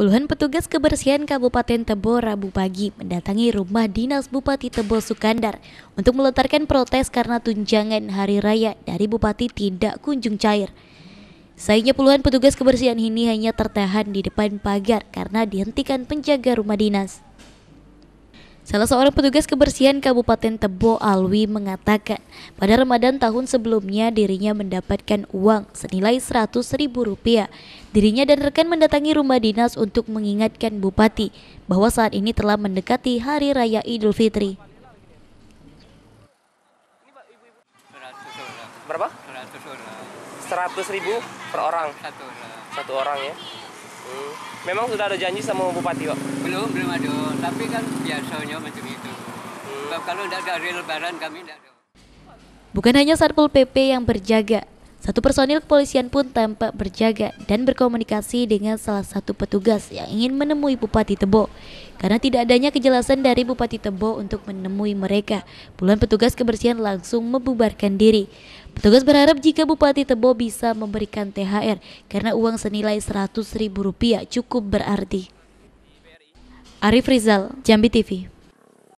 Puluhan petugas kebersihan Kabupaten Tebo Rabu pagi mendatangi rumah dinas Bupati Tebo Sukandar untuk melontarkan protes karena tunjangan hari raya dari Bupati tidak kunjung cair. Sayangnya puluhan petugas kebersihan ini hanya tertahan di depan pagar karena dihentikan penjaga rumah dinas. Salah seorang petugas kebersihan Kabupaten Tebo Alwi mengatakan, pada Ramadan tahun sebelumnya dirinya mendapatkan uang senilai Rp100.000. Dirinya dan rekan mendatangi rumah dinas untuk mengingatkan bupati bahwa saat ini telah mendekati hari raya Idul Fitri. Berapa? 100.000 ribu per orang? Satu orang. Satu orang ya? Hmm. Memang sudah ada janji sama bupati kok? Belum, belum ada. Tapi kan biasanya macam itu. Hmm. udah kalau tidak ada lebaran kami tidak ada. Bukan hanya Satpol PP yang berjaga, satu personil kepolisian pun tampak berjaga dan berkomunikasi dengan salah satu petugas yang ingin menemui Bupati Tebo. Karena tidak adanya kejelasan dari Bupati Tebo untuk menemui mereka, puluhan petugas kebersihan langsung membubarkan diri. Petugas berharap jika Bupati Tebo bisa memberikan THR karena uang senilai rp rupiah cukup berarti. Arif Rizal, Jambi TV